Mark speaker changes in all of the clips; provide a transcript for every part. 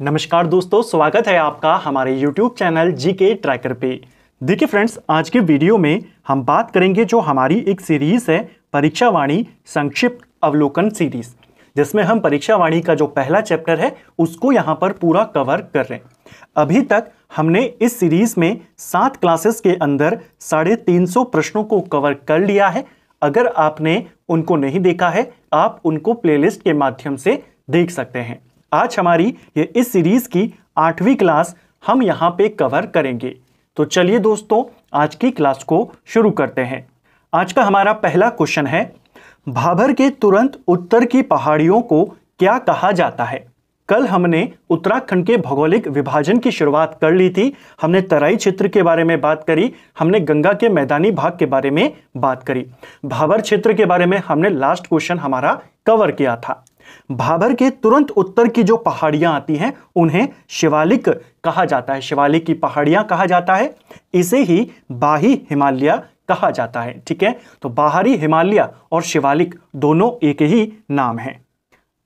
Speaker 1: नमस्कार दोस्तों स्वागत है आपका हमारे YouTube चैनल जी के ट्रैकर पे देखिए फ्रेंड्स आज के वीडियो में हम बात करेंगे जो हमारी एक सीरीज़ है परीक्षा वाणी संक्षिप्त अवलोकन सीरीज़ जिसमें हम परीक्षा वाणी का जो पहला चैप्टर है उसको यहाँ पर पूरा कवर कर रहे हैं अभी तक हमने इस सीरीज़ में सात क्लासेस के अंदर साढ़े तीन सौ प्रश्नों को कवर कर लिया है अगर आपने उनको नहीं देखा है आप उनको प्लेलिस्ट के माध्यम से देख सकते हैं आज हमारी ये इस सीरीज़ की आठवीं क्लास हम यहाँ पे कवर करेंगे तो चलिए दोस्तों आज की क्लास को शुरू करते हैं आज का हमारा पहला क्वेश्चन है भाभर के तुरंत उत्तर की पहाड़ियों को क्या कहा जाता है कल हमने उत्तराखंड के भौगोलिक विभाजन की शुरुआत कर ली थी हमने तराई क्षेत्र के बारे में बात करी हमने गंगा के मैदानी भाग के बारे में बात करी भाबर क्षेत्र के बारे में हमने लास्ट क्वेश्चन हमारा कवर किया था भाभर के तुरंत उत्तर की जो पहाड़ियां आती हैं उन्हें शिवालिक कहा जाता है शिवालिक की पहाड़ियां कहा जाता है इसे ही बाही हिमालय कहा जाता है ठीक है तो बाहरी हिमालय और शिवालिक दोनों एक ही नाम है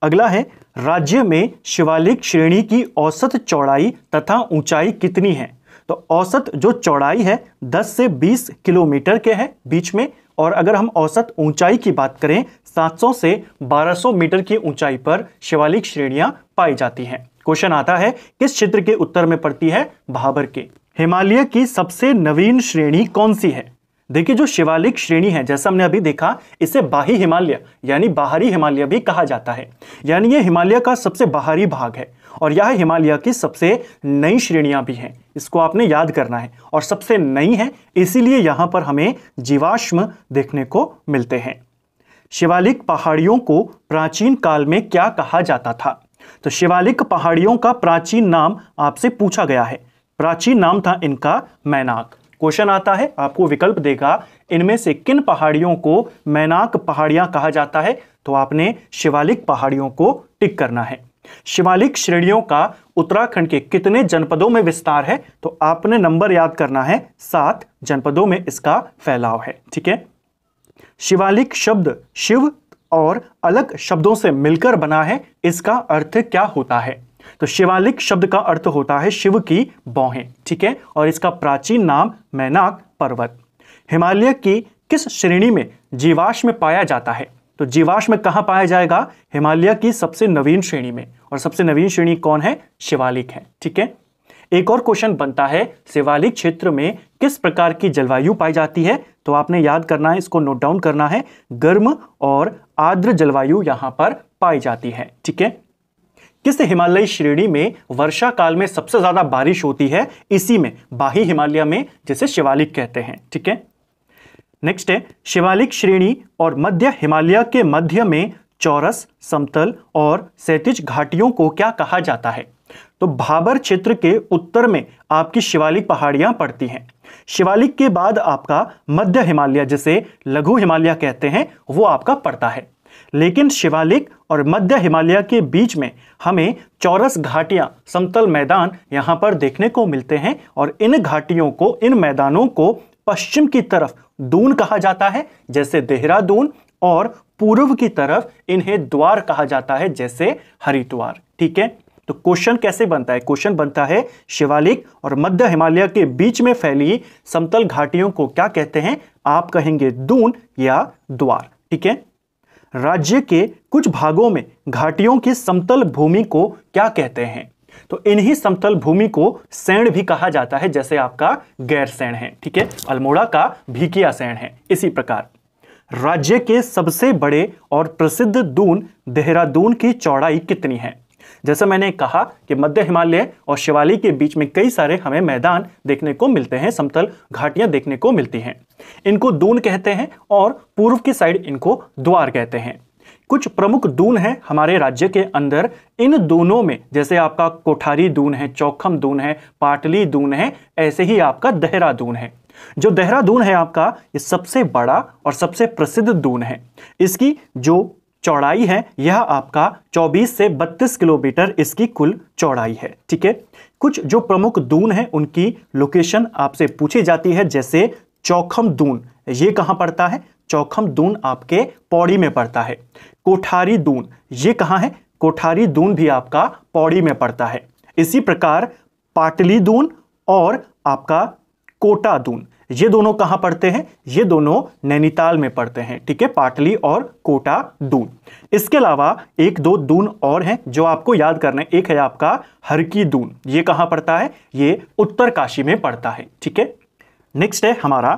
Speaker 1: अगला है राज्य में शिवालिक श्रेणी की औसत चौड़ाई तथा ऊंचाई कितनी है तो औसत जो चौड़ाई है 10 से 20 किलोमीटर के है बीच में और अगर हम औसत ऊंचाई की बात करें 700 से 1200 मीटर की ऊंचाई पर शिवालिक श्रेणियां पाई जाती हैं क्वेश्चन आता है किस क्षेत्र के उत्तर में पड़ती है भाबर के हिमालय की सबसे नवीन श्रेणी कौन सी है देखिए जो शिवालिक श्रेणी है जैसा हमने अभी देखा इसे बाही हिमालय यानी बाहरी हिमालय भी कहा जाता है यानी ये हिमालय का सबसे बाहरी भाग है और यह हिमालय की सबसे नई श्रेणियां भी हैं इसको आपने याद करना है और सबसे नई है इसीलिए यहां पर हमें जीवाश्म देखने को मिलते हैं शिवालिक पहाड़ियों को प्राचीन काल में क्या कहा जाता था तो शिवालिक पहाड़ियों का प्राचीन नाम आपसे पूछा गया है प्राचीन नाम था इनका मैनाक क्वेश्चन आता है आपको विकल्प देगा इनमें से किन पहाड़ियों को मैनाक पहाड़ियां कहा जाता है तो आपने शिवालिक पहाड़ियों को टिक करना है शिवालिक श्रेणियों का उत्तराखंड के कितने जनपदों में विस्तार है तो आपने नंबर याद करना है सात जनपदों में इसका फैलाव है ठीक है शिवालिक शब्द शिव और अलग शब्दों से मिलकर बना है इसका अर्थ क्या होता है तो शिवालिक शब्द का अर्थ होता है शिव की बौहें ठीक है और इसका प्राचीन नाम मैनाक पर्वत हिमालय की किस श्रेणी में जीवाश्म पाया जाता है तो जीवाश्म कहां पाया जाएगा हिमालय की सबसे नवीन श्रेणी में और सबसे नवीन श्रेणी कौन है शिवालिक है ठीक है एक और क्वेश्चन बनता है शिवालिक क्षेत्र में किस प्रकार की जलवायु पाई जाती है तो आपने याद करना है इसको नोट डाउन करना है गर्म और आर्द्र जलवायु यहां पर पाई जाती है ठीक है किस हिमालयी श्रेणी में वर्षा काल में सबसे ज्यादा बारिश होती है इसी में बाही हिमालय में जिसे शिवालिक कहते हैं ठीक है नेक्स्ट है शिवालिक श्रेणी और मध्य हिमालय के मध्य में चौरस समतल और सैतिज घाटियों को क्या कहा जाता है तो भाबर क्षेत्र के उत्तर में आपकी शिवालिक पहाड़ियां पड़ती हैं शिवालिक के बाद आपका मध्य हिमालय जिसे लघु हिमालय कहते हैं वो आपका पड़ता है लेकिन शिवालिक और मध्य हिमालय के बीच में हमें चौरस घाटियां समतल मैदान यहां पर देखने को मिलते हैं और इन घाटियों को इन मैदानों को पश्चिम की तरफ दून कहा जाता है जैसे देहरादून और पूर्व की तरफ इन्हें द्वार कहा जाता है जैसे हरिद्वार ठीक है तो क्वेश्चन कैसे बनता है क्वेश्चन बनता है शिवालिक और मध्य हिमालय के बीच में फैली समतल घाटियों को क्या कहते हैं आप कहेंगे दून या द्वार ठीक है राज्य के कुछ भागों में घाटियों की समतल भूमि को क्या कहते हैं तो इन्हीं समतल भूमि को सैण भी कहा जाता है जैसे आपका गैर सैण है ठीक है अल्मोड़ा का भीकिया सैण है इसी प्रकार राज्य के सबसे बड़े और प्रसिद्ध दून देहरादून की चौड़ाई कितनी है जैसा मैंने कहा कि मध्य हिमालय और शिवाली के बीच में कई सारे हमें मैदान देखने को मिलते हैं समतल घाटियां देखने को मिलती हैं इनको दून कहते हैं और पूर्व की साइड इनको द्वार कहते हैं कुछ प्रमुख दून हैं हमारे राज्य के अंदर इन दूनों में जैसे आपका कोठारी दून है चौखम दून है पाटली दून है ऐसे ही आपका देहरादून है जो देहरादून है आपका ये सबसे बड़ा और सबसे प्रसिद्ध दून है इसकी जो चौड़ाई है यह आपका 24 से 32 किलोमीटर इसकी कुल चौड़ाई है ठीक है कुछ जो प्रमुख दून है उनकी लोकेशन आपसे पूछी जाती है जैसे चौखम दून ये कहाँ पड़ता है चौखम दून आपके पौड़ी में पड़ता है कोठारी दून ये कहाँ है कोठारी दून भी आपका पौड़ी में पड़ता है इसी प्रकार पाटली दून और आपका कोटा दून ये दोनों कहाँ पड़ते हैं ये दोनों नैनीताल में पड़ते हैं ठीक है पाटली और कोटा दून इसके अलावा एक दो दून और हैं जो आपको याद करना है एक है आपका हरकी दून ये कहाँ पड़ता है ये उत्तर काशी में पड़ता है ठीक है नेक्स्ट है हमारा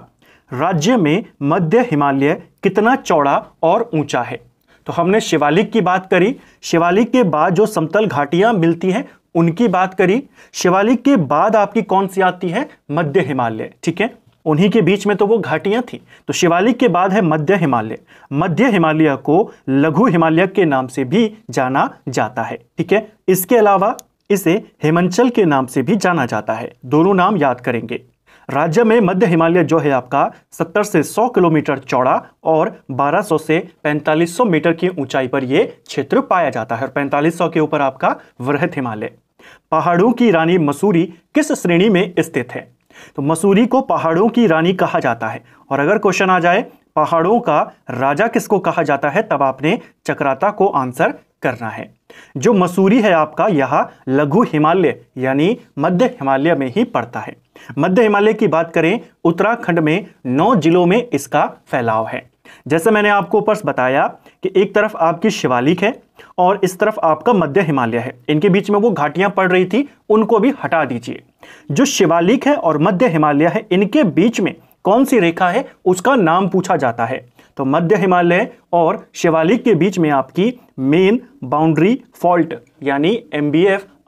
Speaker 1: राज्य में मध्य हिमालय कितना चौड़ा और ऊंचा है तो हमने शिवालिक की बात करी शिवालिक के बाद जो समतल घाटियां मिलती हैं उनकी बात करी शिवालिक के बाद आपकी कौन सी आती है मध्य हिमालय ठीक है उन्हीं के बीच में तो वो घाटियां थी तो शिवालिक के बाद है मध्य हिमालय मध्य हिमालय को लघु हिमालय के नाम से भी जाना जाता है ठीक है इसके अलावा इसे हिमांचल के नाम से भी जाना जाता है दोनों नाम याद करेंगे राज्य में मध्य हिमालय जो है आपका 70 से 100 किलोमीटर चौड़ा और 1200 से 4500 मीटर की ऊंचाई पर यह क्षेत्र पाया जाता है और 4500 के ऊपर आपका वृहत हिमालय पहाड़ों की रानी मसूरी किस श्रेणी में स्थित है तो मसूरी को पहाड़ों की रानी कहा जाता है और अगर क्वेश्चन आ जाए पहाड़ों का राजा किसको कहा जाता है तब आपने चक्राता को आंसर करना है जो मसूरी है आपका यह लघु हिमालय यानी मध्य हिमालय में ही पड़ता है मध्य हिमालय की बात करें उत्तराखंड में नौ जिलों में इसका फैलाव है जैसे मैंने आपको ऊपर बताया कि एक तरफ आपकी शिवालिक है और इस तरफ आपका मध्य हिमालय है इनके बीच में वो घाटियां पड़ रही थी उनको भी हटा दीजिए जो शिवालिक है और मध्य हिमालय है इनके बीच में कौन सी रेखा है उसका नाम पूछा जाता है तो मध्य हिमालय और शिवालिक के बीच में आपकी मेन बाउंड्री फॉल्ट यानी एम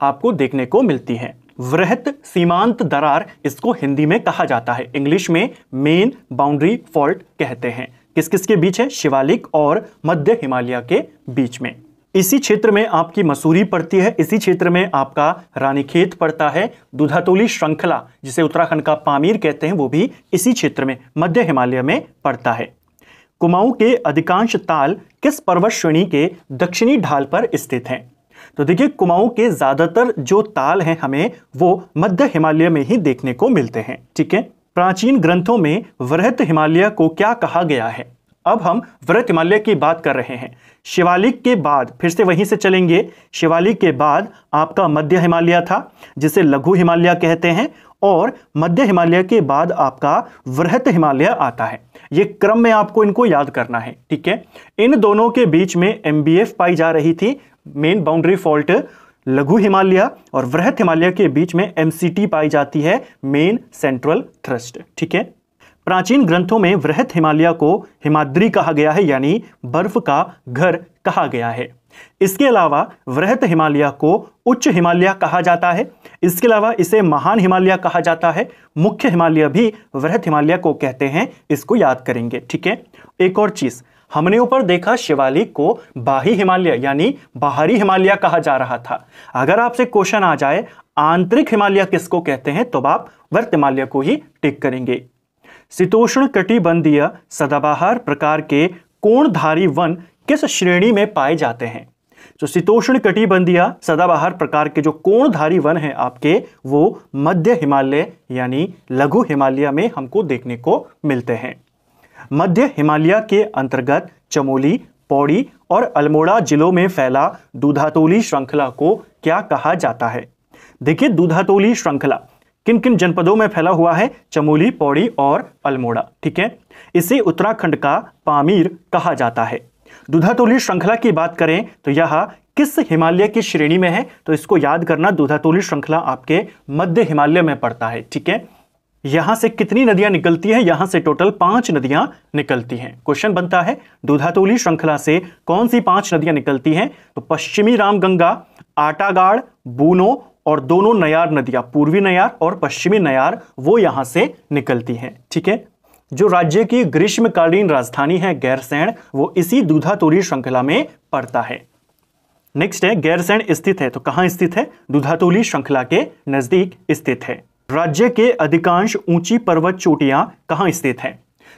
Speaker 1: आपको देखने को मिलती है वृहत सीमांत दरार इसको हिंदी में कहा जाता है इंग्लिश में मेन बाउंड्री फॉल्ट कहते हैं किस किसके बीच है शिवालिक और मध्य हिमालय के बीच में इसी क्षेत्र में आपकी मसूरी पड़ती है इसी क्षेत्र में आपका रानीखेत पड़ता है दुधातोली श्रृंखला जिसे उत्तराखंड का पामीर कहते हैं वो भी इसी क्षेत्र में मध्य हिमालय में पड़ता है कुमाऊं के अधिकांश ताल किस पर्वत श्रेणी के दक्षिणी ढाल पर स्थित हैं तो देखिए कुमाऊं के ज़्यादातर जो ताल हैं हमें वो मध्य हिमालय में ही देखने को मिलते हैं ठीक है प्राचीन ग्रंथों में वृहत हिमालय को क्या कहा गया है अब हम वृहत हिमालय की बात कर रहे हैं शिवालिक के बाद फिर से वहीं से चलेंगे शिवालिक के बाद आपका मध्य हिमालय था जिसे लघु हिमालय कहते हैं और मध्य हिमालय के बाद आपका वृहत हिमालय आता है ये क्रम में आपको इनको याद करना है ठीक है इन दोनों के बीच में एम पाई जा रही थी मेन बाउंड्री फॉल्ट लघु हिमालय और वृहत हिमालय के बीच में एमसीटी पाई जाती है मेन सेंट्रल थ्रस्ट ठीक है प्राचीन ग्रंथों में वृहत हिमालय को हिमाद्री कहा गया है यानी बर्फ का घर कहा गया है इसके अलावा वृहत हिमालय को उच्च हिमालय कहा जाता है इसके अलावा इसे महान हिमालय कहा जाता है मुख्य हिमालय भी वृहत हिमालय को कहते हैं इसको याद करेंगे ठीक है एक और चीज़ हमने ऊपर देखा शिवालिक को बाही हिमालय यानी बाहरी हिमालय कहा जा रहा था अगर आपसे क्वेश्चन आ जाए आंतरिक हिमालय किसको कहते हैं तो आप वर्त हिमालय को ही टिक करेंगे शीतोष्ण कटिबंधीय सदाबहार प्रकार के कोणधारी वन किस श्रेणी में पाए जाते हैं जो शीतोष्ण कटिबंधीय सदाबहार प्रकार के जो कोणधारी वन हैं आपके वो मध्य हिमालय यानी लघु हिमालय में हमको देखने को मिलते हैं मध्य हिमालय के अंतर्गत चमोली पौड़ी और अल्मोड़ा जिलों में फैला दूधातोली श्रृंखला को क्या कहा जाता है देखिए दूधातोली श्रृंखला किन किन जनपदों में फैला हुआ है चमोली पौड़ी और अल्मोड़ा ठीक है इसे उत्तराखंड का पामीर कहा जाता है दुधातोली श्रृंखला की बात करें तो यह किस हिमालय की श्रेणी में है तो इसको याद करना दुधातोली श्रृंखला आपके मध्य हिमालय में पड़ता है ठीक है यहां से कितनी नदियां निकलती हैं यहां से टोटल पांच नदियां निकलती हैं क्वेश्चन बनता है दुधातोली श्रृंखला से कौन सी पांच नदियां निकलती हैं तो पश्चिमी रामगंगा आटागाड़ बूनो और दोनों नयार नदियां पूर्वी नयार और पश्चिमी नयार वो यहां से निकलती हैं ठीक है जो राज्य की ग्रीष्मकालीन राजधानी है गैरसैण वो इसी दुधातोली श्रृंखला में पड़ता है नेक्स्ट है गैरसैण स्थित है तो कहां स्थित है दुधातोली श्रृंखला के नजदीक स्थित है राज्य के अधिकांश ऊंची पर्वत चोटियां कहाँ स्थित हैं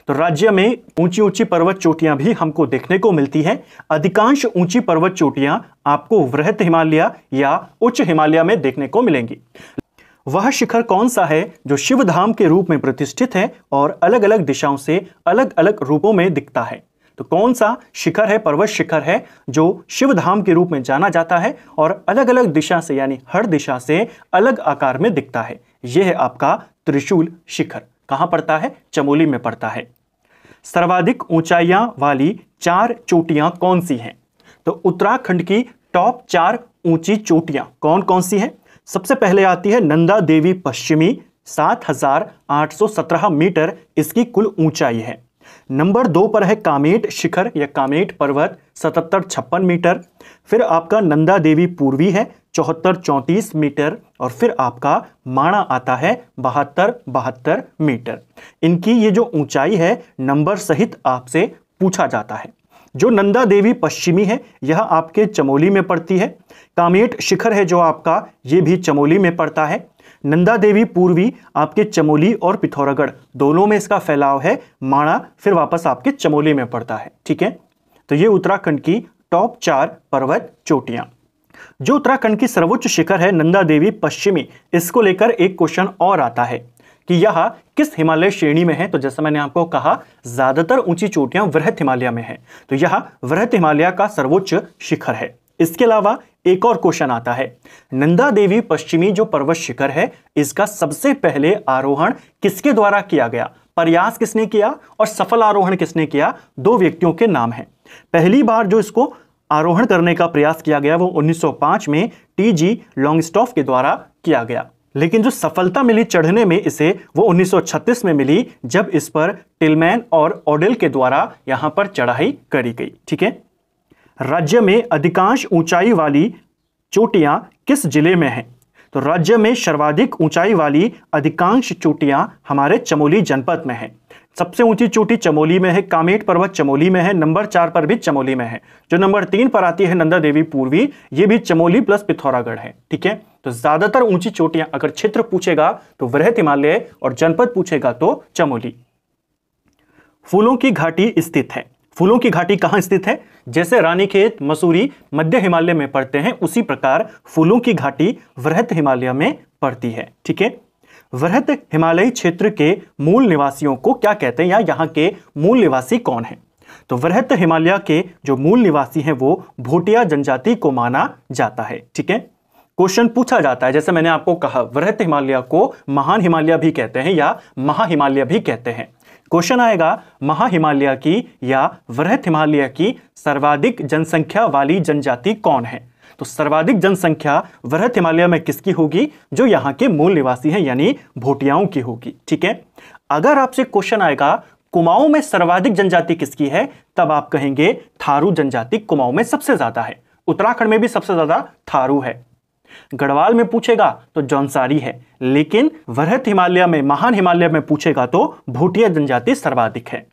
Speaker 1: तो राज्य में ऊंची ऊंची पर्वत चोटियां भी हमको देखने को मिलती हैं अधिकांश ऊंची पर्वत चोटियां आपको वृहत हिमालय या उच्च हिमालय में देखने को मिलेंगी वह शिखर कौन सा है जो शिव धाम के रूप में प्रतिष्ठित है और अलग अलग दिशाओं से अलग अलग रूपों में दिखता है तो कौन सा शिखर है पर्वत शिखर है जो शिव धाम के रूप में जाना जाता है और अलग अलग दिशा से यानी हर दिशा से अलग आकार में दिखता है यह है आपका त्रिशूल शिखर कहाँ पड़ता है चमोली में पड़ता है सर्वाधिक ऊंचाइयां वाली चार चोटियां कौन सी हैं तो उत्तराखंड की टॉप चार ऊंची चोटियां कौन कौन सी हैं सबसे पहले आती है नंदा देवी पश्चिमी 7,817 मीटर इसकी कुल ऊंचाई है नंबर दो पर है कामेट शिखर या कामेट पर्वत सतहत्तर छप्पन मीटर फिर आपका नंदा देवी पूर्वी है चौहत्तर चौंतीस मीटर और फिर आपका माणा आता है बहत्तर बहत्तर मीटर इनकी ये जो ऊंचाई है नंबर सहित आपसे पूछा जाता है जो नंदा देवी पश्चिमी है यह आपके चमोली में पड़ती है कामेट शिखर है जो आपका ये भी चमोली में पड़ता है नंदा देवी पूर्वी आपके चमोली और पिथौरागढ़ दोनों में इसका फैलाव है माणा फिर वापस आपके चमोली में पड़ता है ठीक है तो ये उत्तराखंड की टॉप चार पर्वत चोटियां जो उत्तराखंड की सर्वोच्च शिखर है नंदा देवी पश्चिमी इसको लेकर एक क्वेश्चन और आता है कि यह किस हिमालय श्रेणी में है तो जैसा मैंने आपको कहा ज्यादातर ऊंची चोटियां वृहत हिमालय में है तो यह वृहत हिमालय का सर्वोच्च शिखर है इसके अलावा एक और क्वेश्चन आता है नंदा देवी पश्चिमी जो पर्वत शिखर है इसका सबसे पहले आरोहण किसके द्वारा किया गया प्रयास किसने किया और सफल आरोहण किसने किया दो व्यक्तियों के नाम हैं पहली बार जो इसको आरोहण करने का प्रयास किया गया वो 1905 में टी जी लॉन्गस्टॉफ के द्वारा किया गया लेकिन जो सफलता मिली चढ़ने में इसे वो 1936 में मिली जब इस पर टिलमैन और ओडेल के द्वारा यहां पर चढ़ाई करी गई ठीक है राज्य में अधिकांश ऊंचाई वाली चोटियां किस जिले में हैं तो राज्य में सर्वाधिक ऊंचाई वाली अधिकांश चोटियां हमारे चमोली जनपद में है सबसे ऊंची चोटी चमोली में है कामेट पर्वत चमोली में है नंबर चार पर भी चमोली में है जो नंबर तीन पर आती है नंदा देवी पूर्वी ये भी चमोली प्लस पिथौरागढ़ है ठीक है तो ज्यादातर ऊंची चोटियां अगर क्षेत्र पूछेगा तो वृहत हिमालय और जनपद पूछेगा तो चमोली फूलों की घाटी स्थित है फूलों की घाटी कहाँ स्थित है जैसे रानीखेत मसूरी मध्य हिमालय में पड़ते हैं उसी प्रकार फूलों की घाटी वृहत हिमालय में पड़ती है ठीक है वृहत हिमालयी क्षेत्र के मूल निवासियों को क्या कहते हैं या यहाँ के मूल निवासी कौन है तो वृहत हिमालय के जो मूल निवासी हैं वो भोटिया जनजाति को माना जाता है ठीक है क्वेश्चन पूछा जाता है जैसे मैंने आपको कहा वृहत हिमालय को महान हिमालय भी कहते हैं या महाहिमालय भी कहते हैं क्वेश्चन आएगा महाहिमालय की या वृहत हिमालय की सर्वाधिक जनसंख्या वाली जनजाति कौन है तो सर्वाधिक जनसंख्या वृहत हिमालय में किसकी होगी जो यहां के मूल निवासी हैं यानी भोटियाओं की होगी ठीक है अगर आपसे क्वेश्चन आएगा कुमाऊं में सर्वाधिक जनजाति किसकी है तब आप कहेंगे थारू जनजाति कुमाऊं में सबसे ज्यादा है उत्तराखंड में भी सबसे ज्यादा थारू है गढ़वाल में पूछेगा तो जौनसारी है लेकिन वृहत हिमालय में महान हिमालय में पूछेगा तो भूटिया जनजाति सर्वाधिक है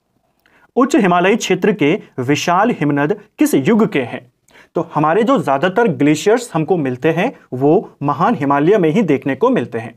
Speaker 1: उच्च हिमालयी क्षेत्र के विशाल हिमनद किस युग के हैं तो हमारे जो ज़्यादातर ग्लेशियर्स हमको मिलते हैं वो महान हिमालय में ही देखने को मिलते हैं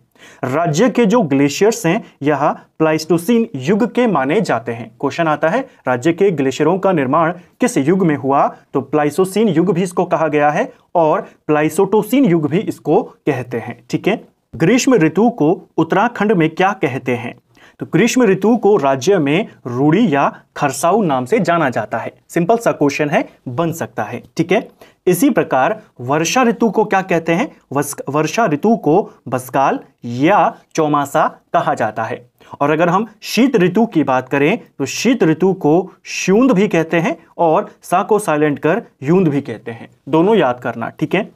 Speaker 1: राज्य के जो ग्लेशियर्स हैं यह प्लाइस्टोसिन युग के माने जाते हैं क्वेश्चन आता है राज्य के ग्लेशियरों का निर्माण किस युग में हुआ तो प्लाइसोसिन युग भी इसको कहा गया है और प्लाइसोटोसिन युग भी इसको कहते हैं ठीक है ग्रीष्म ऋतु को उत्तराखंड में क्या कहते हैं तो ग्रीष्म ऋतु को राज्य में रूढ़ी या खरसाऊ नाम से जाना जाता है सिंपल सा क्वेश्चन है बन सकता है ठीक है इसी प्रकार वर्षा ऋतु को क्या कहते हैं वर्षा ऋतु को बसकाल या चौमासा कहा जाता है और अगर हम शीत ऋतु की बात करें तो शीत ऋतु को श्यूंद भी कहते हैं और सा को साइलेंट कर यूंद भी कहते हैं दोनों याद करना ठीक है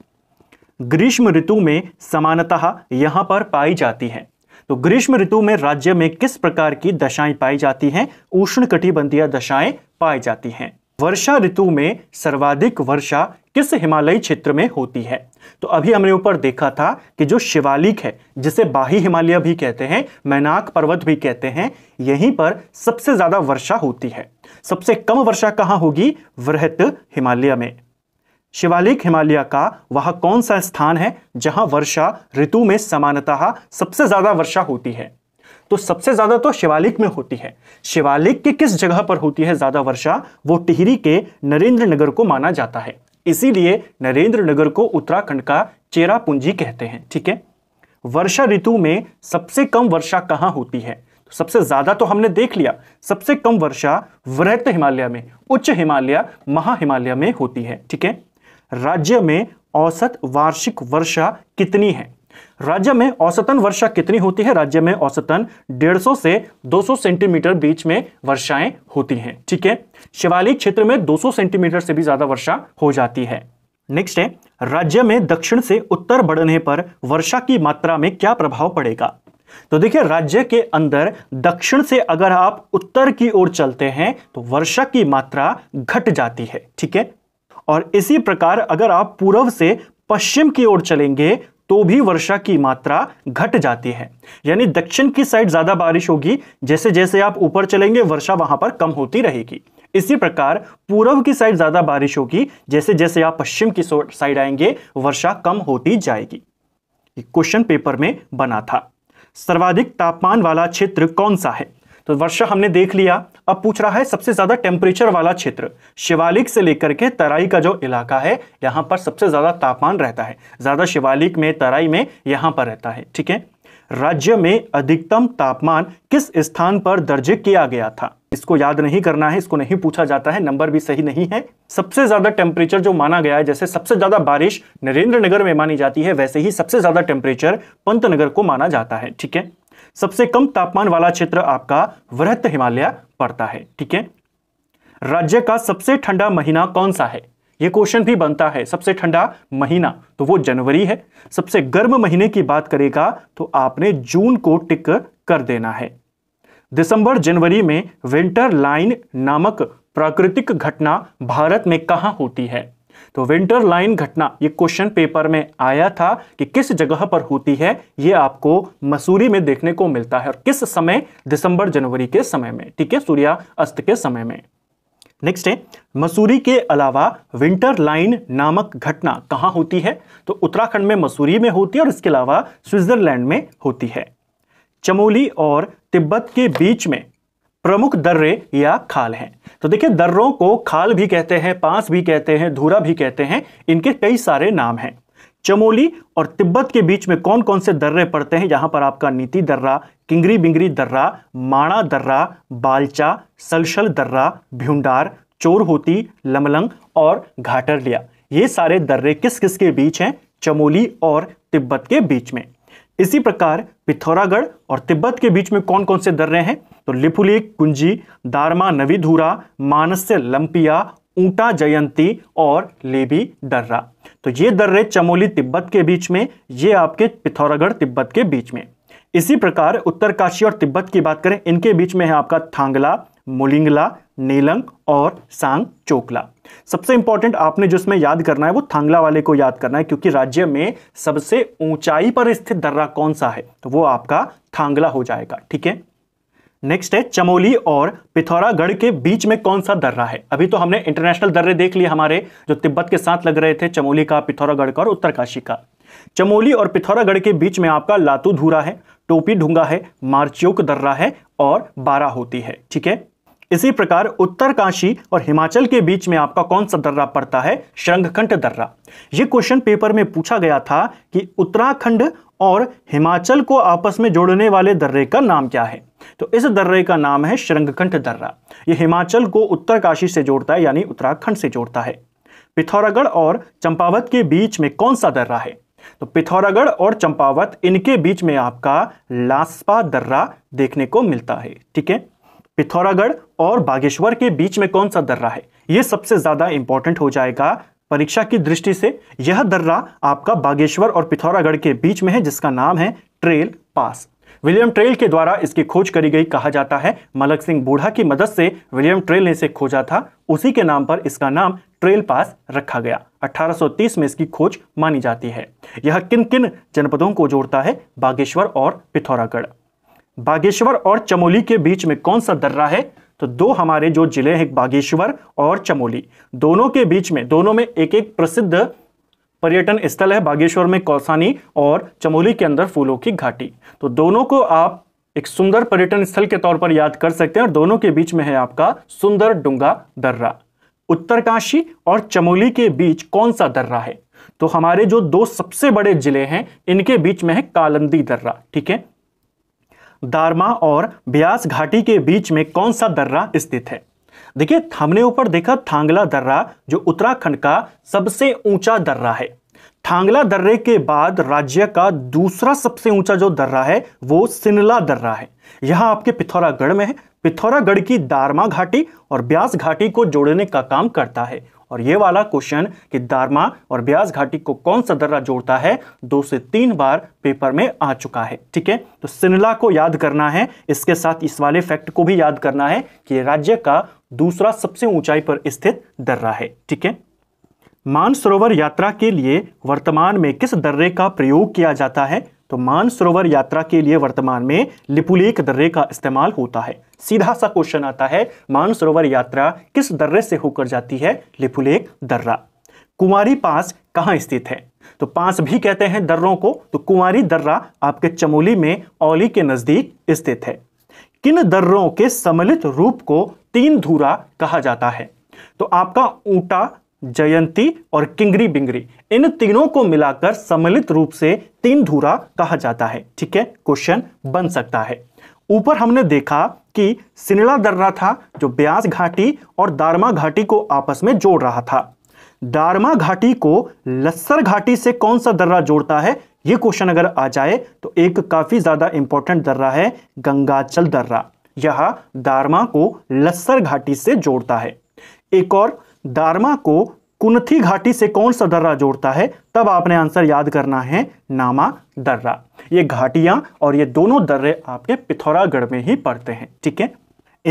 Speaker 1: ग्रीष्म ऋतु में समानतः यहां पर पाई जाती है तो ग्रीष्म ऋतु में राज्य में किस प्रकार की दशाएं पाई जाती हैं उष्ण कटिबंधीय दशाएं पाई जाती हैं वर्षा ऋतु में सर्वाधिक वर्षा किस हिमालयी क्षेत्र में होती है तो अभी हमने ऊपर देखा था कि जो शिवालिक है जिसे बाही हिमालय भी कहते हैं मैनाक पर्वत भी कहते हैं यहीं पर सबसे ज़्यादा वर्षा होती है सबसे कम वर्षा कहाँ होगी वृहत हिमालय में शिवालिक हिमालय का वह कौन सा स्थान है जहां वर्षा ऋतु में समानतः सबसे ज्यादा वर्षा होती है तो सबसे ज्यादा तो शिवालिक में होती है शिवालिक के किस जगह पर होती है ज्यादा वर्षा वो टिहरी के नरेंद्र नगर को माना जाता है इसीलिए नरेंद्र नगर को उत्तराखंड का चेरापूंजी कहते हैं ठीक है वर्षा ऋतु में सबसे कम वर्षा कहाँ होती है तो सबसे ज्यादा तो हमने देख लिया सबसे कम वर्षा वृहत हिमालय में उच्च हिमालय महा हिमालय में होती है ठीक है राज्य में औसत वार्षिक वर्षा कितनी है राज्य में औसतन वर्षा कितनी होती है राज्य में औसतन 150 से 200 सेंटीमीटर बीच में वर्षाएं होती हैं ठीक है शिवालिक क्षेत्र में 200 सेंटीमीटर से भी ज्यादा वर्षा हो जाती है नेक्स्ट है राज्य में दक्षिण से उत्तर बढ़ने पर वर्षा की मात्रा में क्या प्रभाव पड़ेगा तो देखिए राज्य के अंदर दक्षिण से अगर आप उत्तर की ओर चलते हैं तो वर्षा की मात्रा घट जाती है ठीक है और इसी प्रकार अगर आप पूर्व से पश्चिम की ओर चलेंगे तो भी वर्षा की मात्रा घट जाती है यानी दक्षिण की साइड ज्यादा बारिश होगी जैसे जैसे आप ऊपर चलेंगे वर्षा वहां पर कम होती रहेगी इसी प्रकार पूर्व की साइड ज्यादा बारिश होगी जैसे जैसे आप पश्चिम की साइड आएंगे वर्षा कम होती जाएगी क्वेश्चन पेपर में बना था सर्वाधिक तापमान वाला क्षेत्र कौन सा है तो वर्षा हमने देख लिया अब पूछ रहा है सबसे ज्यादा टेम्परेचर वाला क्षेत्र शिवालिक से लेकर के तराई का जो इलाका है यहां पर सबसे ज्यादा तापमान रहता है ज्यादा शिवालिक में तराई में यहां पर रहता है ठीक है राज्य में अधिकतम तापमान किस स्थान पर दर्ज किया गया था इसको याद नहीं करना है इसको नहीं पूछा जाता है नंबर भी सही नहीं है सबसे ज्यादा टेम्परेचर जो माना गया है जैसे सबसे ज्यादा बारिश नरेंद्र नगर में मानी जाती है वैसे ही सबसे ज्यादा टेम्परेचर पंतनगर को माना जाता है ठीक है सबसे कम तापमान वाला क्षेत्र आपका वृहत हिमालय पड़ता है ठीक है राज्य का सबसे ठंडा महीना कौन सा है यह क्वेश्चन भी बनता है सबसे ठंडा महीना तो वो जनवरी है सबसे गर्म महीने की बात करेगा तो आपने जून को टिक कर देना है दिसंबर जनवरी में विंटर लाइन नामक प्राकृतिक घटना भारत में कहां होती है तो विंटर लाइन घटना ये क्वेश्चन पेपर में आया था कि किस जगह पर होती है ये आपको मसूरी में देखने को मिलता है और किस समय दिसंबर जनवरी के समय में ठीक है सूर्या अस्त के समय में नेक्स्ट है मसूरी के अलावा विंटर लाइन नामक घटना कहाँ होती है तो उत्तराखंड में मसूरी में होती है और इसके अलावा स्विट्जरलैंड में होती है चमोली और तिब्बत के बीच में प्रमुख दर्रे या खाल हैं तो देखिए दर्रों को खाल भी कहते हैं पास भी कहते हैं धूरा भी कहते हैं इनके कई सारे नाम हैं चमोली और तिब्बत के बीच में कौन कौन से दर्रे पड़ते हैं यहां पर आपका नीति दर्रा किंगरी बिंगरी दर्रा माणा दर्रा बालचा सलशल दर्रा भ्यूंडार चोर होती लमलंग और घाटरलिया ये सारे दर्रे किस किस के बीच हैं चमोली और तिब्बत के बीच में इसी प्रकार पिथौरागढ़ और तिब्बत के बीच में कौन कौन से दर्रे हैं तो लिपुली कुंजी दारमा नवीधूरा मानस्य लंपिया ऊंटा जयंती और लेबी दर्रा तो ये दर्रे चमोली तिब्बत के बीच में ये आपके पिथौरागढ़ तिब्बत के बीच में इसी प्रकार उत्तरकाशी और तिब्बत की बात करें इनके बीच में है आपका थांगला मुलिंगला नेलंग और सांग चोकला सबसे इंपॉर्टेंट आपने जो इसमें याद करना है वो थांगला वाले को याद करना है क्योंकि राज्य में सबसे ऊंचाई पर स्थित दर्रा कौन सा है तो वो आपका थांगला हो जाएगा ठीक है नेक्स्ट है चमोली और पिथौरागढ़ के बीच में कौन सा दर्रा है अभी तो हमने इंटरनेशनल दर्रे देख लिए हमारे जो तिब्बत के साथ लग रहे थे चमोली का पिथौरागढ़ का और उत्तरकाशी का चमोली और पिथौरागढ़ के बीच में आपका लातू धूरा है टोपी ढूंगा है मार्चियोक दर्रा है और बारा होती है ठीक है इसी प्रकार उत्तरकाशी और हिमाचल के बीच में आपका कौन सा दर्रा पड़ता है श्रंगखंड दर्रा यह क्वेश्चन पेपर में पूछा गया था कि उत्तराखंड और हिमाचल को आपस में जोड़ने वाले दर्रे का नाम क्या है तो इस दर्रे का नाम है श्रृंगखंड दर्रा ये हिमाचल को उत्तरकाशी से जोड़ता है यानी उत्तराखंड से जोड़ता है पिथौरागढ़ और चंपावत के बीच में कौन सा दर्रा है तो पिथौरागढ़ और चंपावत इनके बीच में आपका लास्पा दर्रा देखने को मिलता है ठीक है पिथौरागढ़ और बागेश्वर के बीच में कौन सा दर्रा है ये सबसे ज़्यादा इंपॉर्टेंट हो जाएगा परीक्षा की दृष्टि से यह दर्रा आपका बागेश्वर और पिथौरागढ़ के बीच में है जिसका नाम है ट्रेल पास विलियम ट्रेल के द्वारा इसकी खोज करी गई कहा जाता है मलक सिंह बूढ़ा की मदद से विलियम ट्रेल ने इसे खोजा था उसी के नाम पर इसका नाम ट्रेल पास रखा गया 1830 में इसकी खोज मानी जाती है यह किन किन जनपदों को जोड़ता है बागेश्वर और पिथौरागढ़ बागेश्वर और चमोली के बीच में कौन सा दर्रा है तो दो हमारे जो जिले हैं बागेश्वर और चमोली दोनों के बीच में दोनों में एक एक प्रसिद्ध पर्यटन स्थल है बागेश्वर में कौसानी और चमोली के अंदर फूलों की घाटी तो दोनों को आप एक सुंदर पर्यटन स्थल के तौर पर याद कर सकते हैं और दोनों के बीच में है आपका सुंदर डूंगा दर्रा उत्तरकाशी और चमोली के बीच कौन सा दर्रा है तो हमारे जो दो सबसे बड़े जिले हैं इनके बीच में है कालंदी दर्रा ठीक है दारमा और ब्यास घाटी के बीच में कौन सा दर्रा स्थित है देखिए हमने ऊपर देखा थांगला दर्रा जो उत्तराखंड का सबसे ऊंचा दर्रा है थांगला दर्रे के बाद राज्य का दूसरा सबसे ऊंचा जो दर्रा है वो सिनला दर्रा है यहां आपके पिथौरागढ़ में है पिथौरागढ़ की दारमा घाटी और ब्यास घाटी को जोड़ने का काम करता है और ये वाला क्वेश्चन कि दारमा और ब्यास घाटी को कौन सा दर्रा जोड़ता है दो से तीन बार पेपर में आ चुका है ठीक है तो सिनला को याद करना है इसके साथ इस वाले फैक्ट को भी याद करना है कि राज्य का दूसरा सबसे ऊंचाई पर स्थित दर्रा है ठीक है मानसरोवर यात्रा के लिए वर्तमान में किस दर्रे का प्रयोग किया जाता है तो मानसरोवर यात्रा के लिए वर्तमान में लिपुलेख दर्रे का इस्तेमाल होता है सीधा सा क्वेश्चन आता है मानसरोवर यात्रा किस दर्रे से होकर जाती है लिपुलेख दर्रा कुमारी पास कहाँ स्थित है तो पास भी कहते हैं दर्रों को तो कुमारी दर्रा आपके चमोली में औली के नज़दीक स्थित है किन दर्रों के सम्मिलित रूप को तीन धूरा कहा जाता है तो आपका ऊंटा जयंती और किंगरी बिंगरी इन तीनों को मिलाकर सम्मिलित रूप से तीन धूरा कहा जाता है ठीक है क्वेश्चन बन सकता है ऊपर हमने देखा कि सिनला दर्रा था जो ब्यास घाटी और दारमा घाटी को आपस में जोड़ रहा था दारमा घाटी को लस्सर घाटी से कौन सा दर्रा जोड़ता है यह क्वेश्चन अगर आ जाए तो एक काफ़ी ज़्यादा इंपॉर्टेंट दर्रा है गंगाचल दर्रा यह दारमा को लस्सर घाटी से जोड़ता है एक और दारमा को कुनथी घाटी से कौन सा दर्रा जोड़ता है तब आपने आंसर याद करना है नामा दर्रा ये घाटियां और ये दोनों दर्रे आपके पिथौरागढ़ में ही पड़ते हैं ठीक है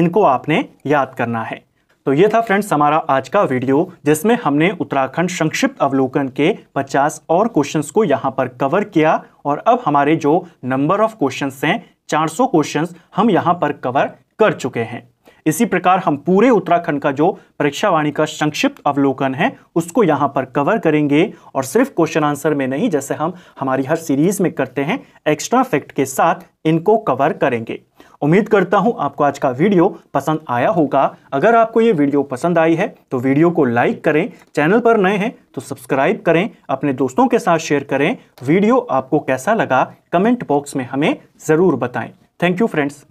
Speaker 1: इनको आपने याद करना है तो ये था फ्रेंड्स हमारा आज का वीडियो जिसमें हमने उत्तराखंड संक्षिप्त अवलोकन के 50 और क्वेश्चंस को यहाँ पर कवर किया और अब हमारे जो नंबर ऑफ क्वेश्चंस हैं 400 क्वेश्चंस हम यहाँ पर कवर कर चुके हैं इसी प्रकार हम पूरे उत्तराखंड का जो परीक्षा वाणी का संक्षिप्त अवलोकन है उसको यहाँ पर कवर करेंगे और सिर्फ क्वेश्चन आंसर में नहीं जैसे हम हमारी हर सीरीज में करते हैं एक्स्ट्रा फैक्ट के साथ इनको कवर करेंगे उम्मीद करता हूं आपको आज का वीडियो पसंद आया होगा अगर आपको ये वीडियो पसंद आई है तो वीडियो को लाइक करें चैनल पर नए हैं तो सब्सक्राइब करें अपने दोस्तों के साथ शेयर करें वीडियो आपको कैसा लगा कमेंट बॉक्स में हमें ज़रूर बताएं थैंक यू फ्रेंड्स